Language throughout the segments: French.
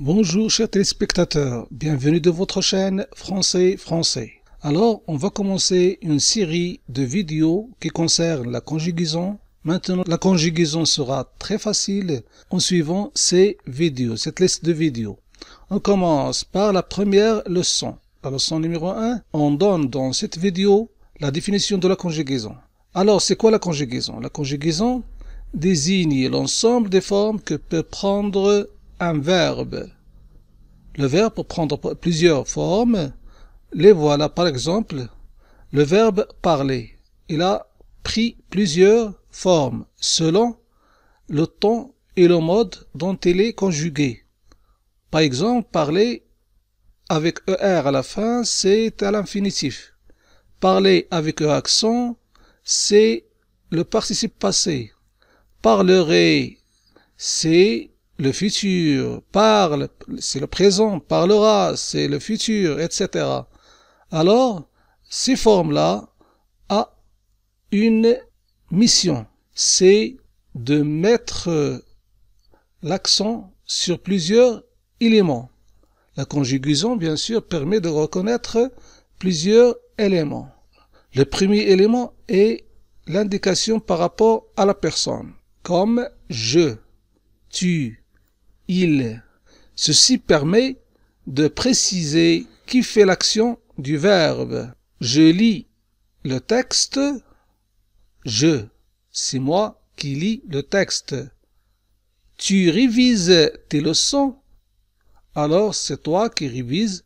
Bonjour chers téléspectateurs, bienvenue de votre chaîne Français Français. Alors, on va commencer une série de vidéos qui concerne la conjugaison. Maintenant, la conjugaison sera très facile en suivant ces vidéos, cette liste de vidéos. On commence par la première leçon. La leçon numéro 1, on donne dans cette vidéo la définition de la conjugaison. Alors, c'est quoi la conjugaison La conjugaison désigne l'ensemble des formes que peut prendre un verbe. Le verbe peut prendre plusieurs formes. Les voilà, par exemple, le verbe parler. Il a pris plusieurs formes selon le temps et le mode dont il est conjugué. Par exemple, parler avec ER à la fin, c'est à l'infinitif. Parler avec un e accent, c'est le participe passé. Parlerai, c'est le futur parle, c'est le présent, parlera, c'est le futur, etc. Alors, ces formes-là a une mission, c'est de mettre l'accent sur plusieurs éléments. La conjugaison, bien sûr, permet de reconnaître plusieurs éléments. Le premier élément est l'indication par rapport à la personne, comme je, tu, il. Ceci permet de préciser qui fait l'action du verbe. Je lis le texte. Je. C'est moi qui lis le texte. Tu révises tes leçons. Alors c'est toi qui révises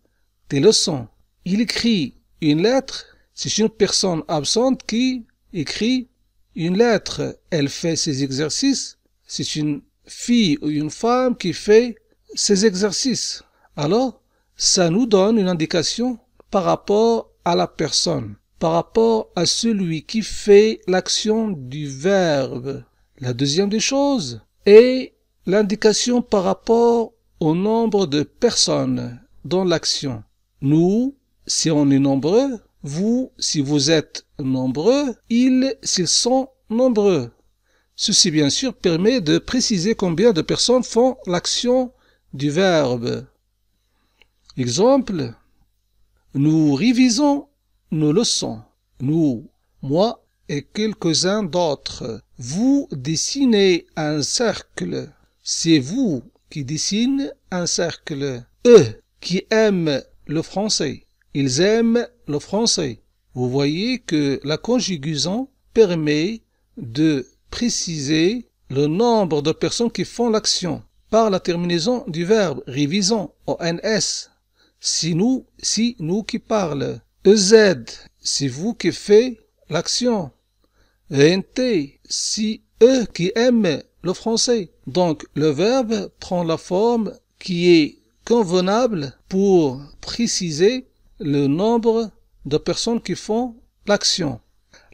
tes leçons. Il écrit une lettre. C'est une personne absente qui écrit une lettre. Elle fait ses exercices. C'est une fille ou une femme qui fait ces exercices. Alors, ça nous donne une indication par rapport à la personne, par rapport à celui qui fait l'action du verbe. La deuxième des choses est l'indication par rapport au nombre de personnes dans l'action. Nous, si on est nombreux, vous, si vous êtes nombreux, ils, s'ils sont nombreux. Ceci bien sûr permet de préciser combien de personnes font l'action du verbe. Exemple, nous révisons nos leçons. Nous, moi et quelques-uns d'autres. Vous dessinez un cercle. C'est vous qui dessinez un cercle. Eux qui aiment le français. Ils aiment le français. Vous voyez que la conjugaison permet de préciser le nombre de personnes qui font l'action par la terminaison du verbe révisant NS Si nous, si nous qui parle. EZ, si vous qui faites l'action. ENT, si eux qui aiment le français. Donc le verbe prend la forme qui est convenable pour préciser le nombre de personnes qui font l'action.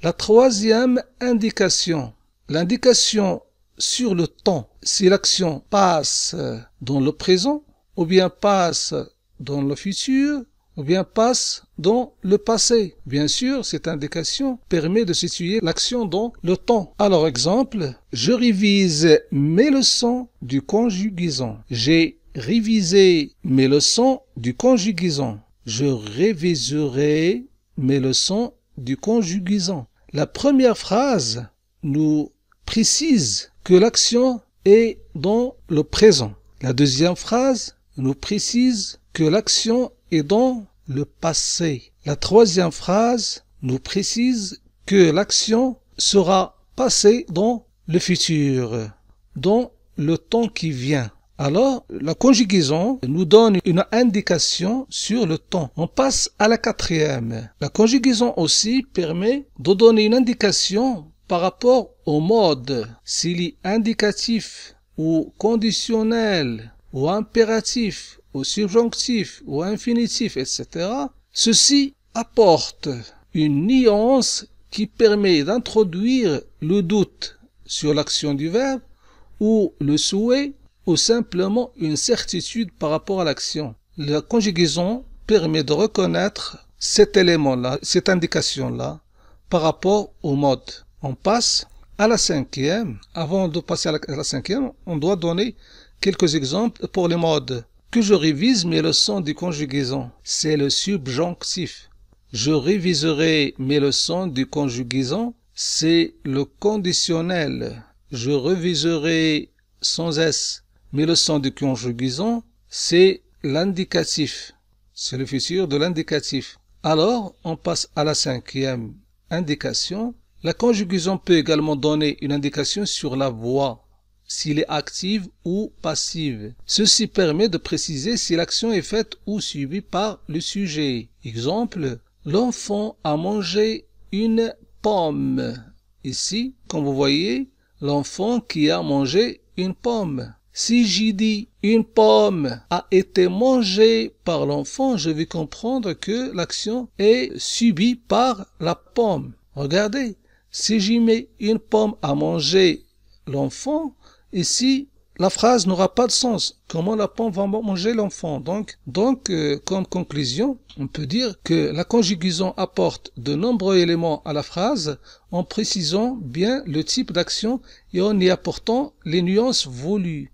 La troisième indication, L'indication sur le temps, si l'action passe dans le présent, ou bien passe dans le futur, ou bien passe dans le passé. Bien sûr, cette indication permet de situer l'action dans le temps. Alors, exemple, je révise mes leçons du conjugaison. J'ai révisé mes leçons du conjugaison. Je réviserai mes leçons du conjugaison. La première phrase nous précise que l'action est dans le présent. La deuxième phrase nous précise que l'action est dans le passé. La troisième phrase nous précise que l'action sera passée dans le futur, dans le temps qui vient. Alors, la conjugaison nous donne une indication sur le temps. On passe à la quatrième. La conjugaison aussi permet de donner une indication par rapport au mode, s'il est indicatif ou conditionnel ou impératif ou subjonctif ou infinitif, etc., ceci apporte une nuance qui permet d'introduire le doute sur l'action du verbe ou le souhait ou simplement une certitude par rapport à l'action. La conjugaison permet de reconnaître cet élément-là, cette indication-là, par rapport au mode on passe à la cinquième. Avant de passer à la, cinquième, on doit donner quelques exemples pour les modes. Que je révise mes leçons du conjugaison. c'est le subjonctif. Je réviserai mes leçons de conjugaison. c'est le conditionnel. Je réviserai sans S mes leçons du conjugaison. c'est l'indicatif. C'est le futur de l'indicatif. Alors, on passe à la cinquième indication, la conjugaison peut également donner une indication sur la voix, s'il est active ou passive. Ceci permet de préciser si l'action est faite ou subie par le sujet. Exemple, l'enfant a mangé une pomme. Ici, comme vous voyez, l'enfant qui a mangé une pomme. Si j'y dis « une pomme a été mangée par l'enfant, je vais comprendre que l'action est subie par la pomme. Regardez, si j'y mets une pomme à manger l'enfant, ici, la phrase n'aura pas de sens. Comment la pomme va manger l'enfant Donc, donc euh, comme conclusion, on peut dire que la conjugaison apporte de nombreux éléments à la phrase en précisant bien le type d'action et en y apportant les nuances voulues.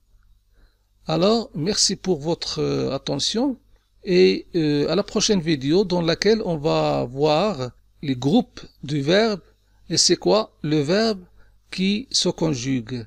Alors, merci pour votre euh, attention et euh, à la prochaine vidéo dans laquelle on va voir les groupes du verbe et c'est quoi le verbe qui se conjugue